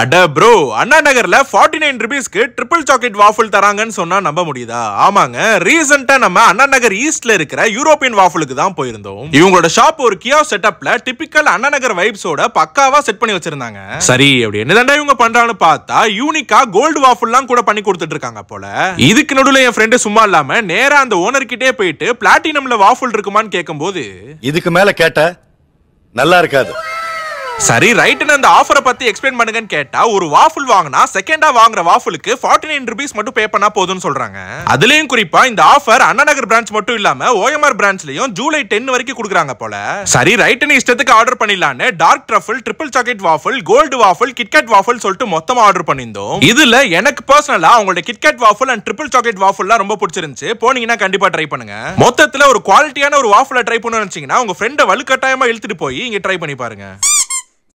அட ப்ரோ அண்ணா நகர்ல ஃபார்ட்டி நைன் ருபீஸ்க்கு ட்ரிபிள் சாக்லேட் வாஃபிள் தராங்கன்னு சொன்னா நம்ப முடியுதா ஆமாங்க ரீசெண்டா நம்ம அண்ணா நகர் ஈஸ்ட்ல இருக்கிற யூரோப்பியன் வாஃபிளுக்கு தான் போயிருந்தோம் இவங்களோட ஷாப் ஒரு கியோ செட்டப்ல டிபிக்கல் அண்ணா நகர் வைப்ஸோட பக்காவா செட் பண்ணி வச்சிருந்தாங்க சரி அப்படி என்னதாண்டா இவங்க பண்றான்னு பார்த்தா யூனிக்கா கோல்டு வாஃபிள்லாம் கூட பண்ணி கொடுத்துட்டு இருக்காங்க போல இதுக்கு நடுவில் என் ஃப்ரெண்டு சும்மா இல்லாம நேரா அந்த ஓனர் கிட்டே போயிட்டு பிளாட்டினம்ல வாஃபிள் இருக்குமான்னு கேட்கும் இதுக்கு மேல கேட்ட நல்லா இருக்காது சரி ரைட்டுன்னு அந்த ஆஃபரை பத்தி எக்ஸ்பிளைன் பண்ணுங்கன்னு கேட்டா ஒரு வாஃபுல் வாங்கினா செகண்டா வாங்குற வாஃபுலுக்கு ஃபார்ட்டி நைன் ருபீஸ் மட்டும் பே பண்ணா போதும்னு சொல்றாங்க அதுலயும் குறிப்பா இந்த ஆஃபர் அண்ணாநகர் பிரான்ச் மட்டும் இல்லாமல் ஓஎம்ஆர் பிரான்ச்லயும் ஜூலை டென் வரைக்கும் கொடுக்குறாங்க போல சரி ரைட்டுன்னு இஷ்டத்துக்கு ஆர்டர் பண்ணிடலான்னு dark truffle triple chocolate waffle gold waffle KitKat waffle சொல்லிட்டு மொத்தம் ஆர்டர் பண்ணியிருந்தோம் இதுல எனக்கு பர்சனலாக அவங்களோட KitKat waffle and triple chocolate வாஃபிள்லாம் ரொம்ப பிடிச்சிருந்துச்சு போனீங்கன்னா கண்டிப்பாக ட்ரை பண்ணுங்க மொத்தத்தில் ஒரு குவாலிட்டியான ஒரு வாஃபில் ட்ரை பண்ணு நினைச்சீங்கன்னா உங்க ஃப்ரெண்டை வலுக்கட்டாயமா இழுத்துட்டு போய் இங்கே ட்ரை பண்ணி பாருங்க